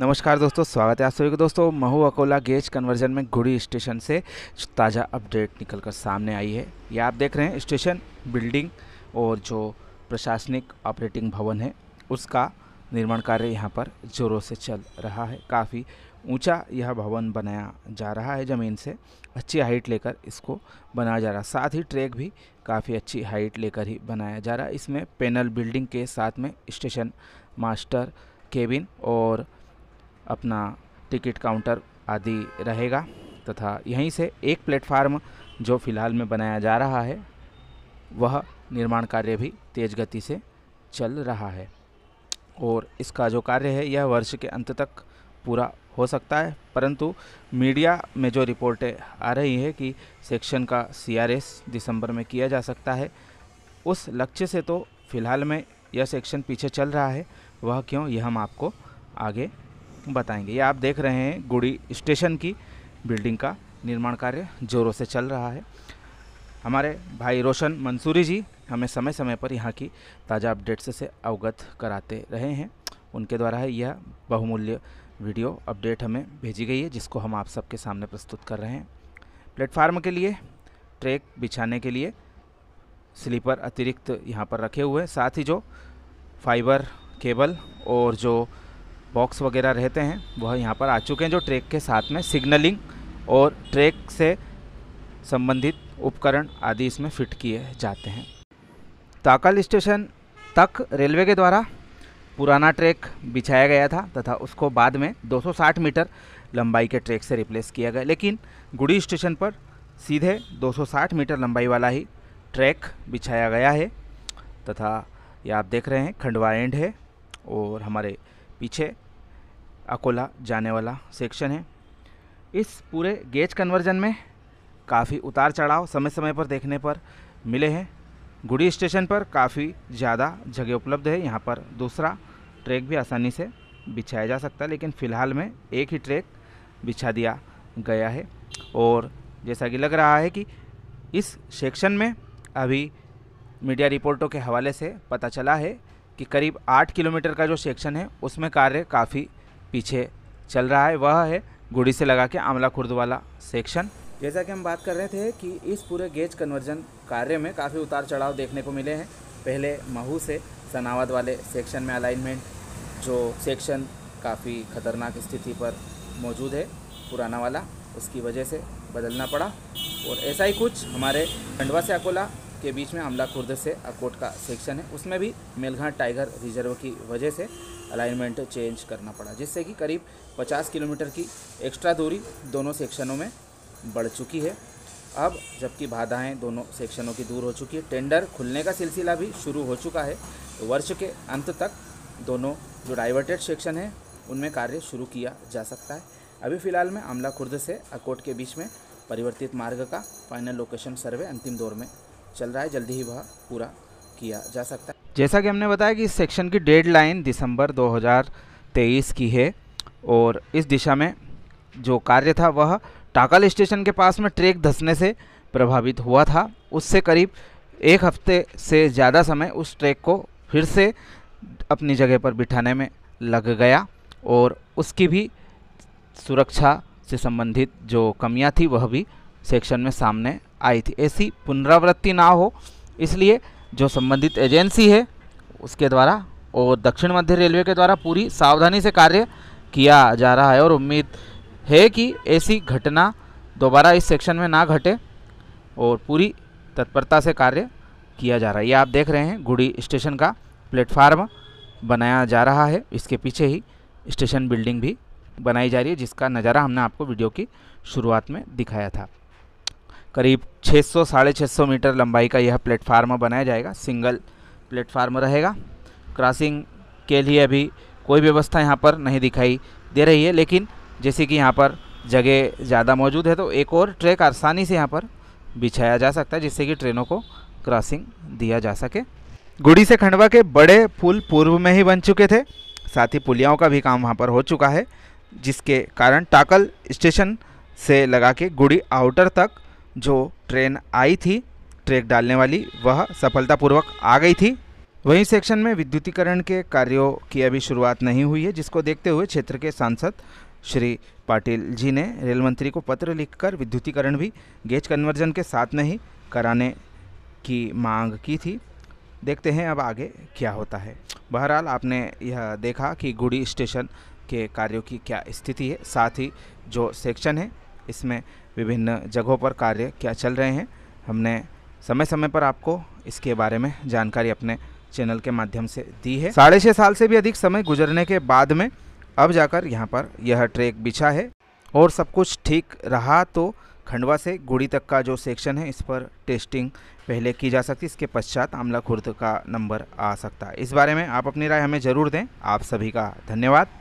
नमस्कार दोस्तों स्वागत है आप सभी को दोस्तों महू अकोला गेज कन्वर्जन में घुड़ी स्टेशन से ताज़ा अपडेट निकल कर सामने आई है ये आप देख रहे हैं स्टेशन बिल्डिंग और जो प्रशासनिक ऑपरेटिंग भवन है उसका निर्माण कार्य यहाँ पर जोरों से चल रहा है काफ़ी ऊंचा यह भवन बनाया जा रहा है ज़मीन से अच्छी हाइट लेकर इसको बनाया जा रहा है साथ ही ट्रैक भी काफ़ी अच्छी हाइट लेकर ही बनाया जा रहा है इसमें पैनल बिल्डिंग के साथ में स्टेशन मास्टर केबिन और अपना टिकट काउंटर आदि रहेगा तथा यहीं से एक प्लेटफार्म जो फ़िलहाल में बनाया जा रहा है वह निर्माण कार्य भी तेज़ गति से चल रहा है और इसका जो कार्य है यह वर्ष के अंत तक पूरा हो सकता है परंतु मीडिया में जो रिपोर्टें आ रही है कि सेक्शन का सीआरएस दिसंबर में किया जा सकता है उस लक्ष्य से तो फ़िलहाल में यह सेक्शन पीछे चल रहा है वह क्यों यह हम आपको आगे बताएंगे ये आप देख रहे हैं गुड़ी स्टेशन की बिल्डिंग का निर्माण कार्य ज़ोरों से चल रहा है हमारे भाई रोशन मंसूरी जी हमें समय समय पर यहाँ की ताज़ा अपडेट्स से अवगत कराते रहे हैं उनके द्वारा है यह बहुमूल्य वीडियो अपडेट हमें भेजी गई है जिसको हम आप सबके सामने प्रस्तुत कर रहे हैं प्लेटफार्म के लिए ट्रैक बिछाने के लिए स्लीपर अतिरिक्त यहाँ पर रखे हुए हैं साथ ही जो फाइबर केबल और जो बॉक्स वगैरह रहते हैं वह यहाँ पर आ चुके हैं जो ट्रैक के साथ में सिग्नलिंग और ट्रैक से संबंधित उपकरण आदि इसमें फिट किए जाते हैं ताकल स्टेशन तक रेलवे के द्वारा पुराना ट्रैक बिछाया गया था तथा उसको बाद में 260 मीटर लंबाई के ट्रैक से रिप्लेस किया गया लेकिन गुड़ी स्टेशन पर सीधे 260 मीटर लंबाई वाला ही ट्रैक बिछाया गया है तथा ये आप देख रहे हैं खंडवा एंड है और हमारे पीछे अकोला जाने वाला सेक्शन है इस पूरे गेज कन्वर्जन में काफ़ी उतार चढ़ाव समय समय पर देखने पर मिले हैं गुड़ी स्टेशन पर काफ़ी ज़्यादा जगह उपलब्ध है यहाँ पर दूसरा ट्रैक भी आसानी से बिछाया जा सकता है लेकिन फ़िलहाल में एक ही ट्रैक बिछा दिया गया है और जैसा कि लग रहा है कि इस सेक्शन में अभी मीडिया रिपोर्टों के हवाले से पता चला है कि करीब आठ किलोमीटर का जो सेक्शन है उसमें कार्य काफ़ी पीछे चल रहा है वह है गुड़ी से लगा के आमला खुर्द वाला सेक्शन जैसा कि हम बात कर रहे थे कि इस पूरे गेज कन्वर्जन कार्य में काफ़ी उतार चढ़ाव देखने को मिले हैं पहले महू से सनावाद वाले सेक्शन में अलाइनमेंट जो सेक्शन काफ़ी ख़तरनाक स्थिति पर मौजूद है पुराना वाला उसकी वजह से बदलना पड़ा और ऐसा ही कुछ हमारे खंडवा से अकोला के बीच में अमला खुर्द से कोट का सेक्शन है उसमें भी मेलघाट टाइगर रिजर्व की वजह से अलाइनमेंट चेंज करना पड़ा जिससे कि करीब 50 किलोमीटर की एक्स्ट्रा दूरी दोनों सेक्शनों में बढ़ चुकी है अब जबकि बाधाएं दोनों सेक्शनों की दूर हो चुकी है टेंडर खुलने का सिलसिला भी शुरू हो चुका है तो वर्ष के अंत तक दोनों जो डाइवर्टेड सेक्शन हैं उनमें कार्य शुरू किया जा सकता है अभी फ़िलहाल में आमला खुर्द से अकोट के बीच में परिवर्तित मार्ग का फाइनल लोकेशन सर्वे अंतिम दौर में चल रहा है जल्दी ही वह पूरा किया जा सकता है जैसा कि हमने बताया कि इस सेक्शन की डेडलाइन दिसंबर 2023 की है और इस दिशा में जो कार्य था वह टाकल स्टेशन के पास में ट्रैक धसने से प्रभावित हुआ था उससे करीब एक हफ्ते से ज़्यादा समय उस ट्रैक को फिर से अपनी जगह पर बिठाने में लग गया और उसकी भी सुरक्षा से संबंधित जो कमियां थी वह भी सेक्शन में सामने आई थी ऐसी पुनरावृत्ति ना हो इसलिए जो संबंधित एजेंसी है उसके द्वारा और दक्षिण मध्य रेलवे के द्वारा पूरी सावधानी से कार्य किया जा रहा है और उम्मीद है कि ऐसी घटना दोबारा इस सेक्शन में ना घटे और पूरी तत्परता से कार्य किया जा रहा है ये आप देख रहे हैं गुड़ी स्टेशन का प्लेटफार्म बनाया जा रहा है इसके पीछे ही स्टेशन बिल्डिंग भी बनाई जा रही है जिसका नज़ारा हमने आपको वीडियो की शुरुआत में दिखाया था करीब छः सौ साढ़े छः सौ मीटर लंबाई का यह प्लेटफार्म बनाया जाएगा सिंगल प्लेटफार्म रहेगा क्रॉसिंग के लिए अभी कोई व्यवस्था यहाँ पर नहीं दिखाई दे रही है लेकिन जैसे कि यहाँ पर जगह ज़्यादा मौजूद है तो एक और ट्रैक आसानी से यहाँ पर बिछाया जा सकता है जिससे कि ट्रेनों को क्रॉसिंग दिया जा सके गुड़ी से खंडवा के बड़े पुल पूर्व में ही बन चुके थे साथ ही पुलियाओं का भी काम वहाँ पर हो चुका है जिसके कारण टाकल स्टेशन से लगा के गुड़ी आउटर तक जो ट्रेन आई थी ट्रैक डालने वाली वह सफलतापूर्वक आ गई थी वहीं सेक्शन में विद्युतीकरण के कार्यों की अभी शुरुआत नहीं हुई है जिसको देखते हुए क्षेत्र के सांसद श्री पाटिल जी ने रेल मंत्री को पत्र लिखकर विद्युतीकरण भी गेज कन्वर्जन के साथ में ही कराने की मांग की थी देखते हैं अब आगे क्या होता है बहरहाल आपने यह देखा कि गुड़ी स्टेशन के कार्यों की क्या स्थिति है साथ ही जो सेक्शन है इसमें विभिन्न जगहों पर कार्य क्या चल रहे हैं हमने समय समय पर आपको इसके बारे में जानकारी अपने चैनल के माध्यम से दी है साढ़े छः साल से भी अधिक समय गुजरने के बाद में अब जाकर यहाँ पर यह ट्रैक बिछा है और सब कुछ ठीक रहा तो खंडवा से गुड़ी तक का जो सेक्शन है इस पर टेस्टिंग पहले की जा सकती है इसके पश्चात आमला खुर्द का नंबर आ सकता है इस बारे में आप अपनी राय हमें ज़रूर दें आप सभी का धन्यवाद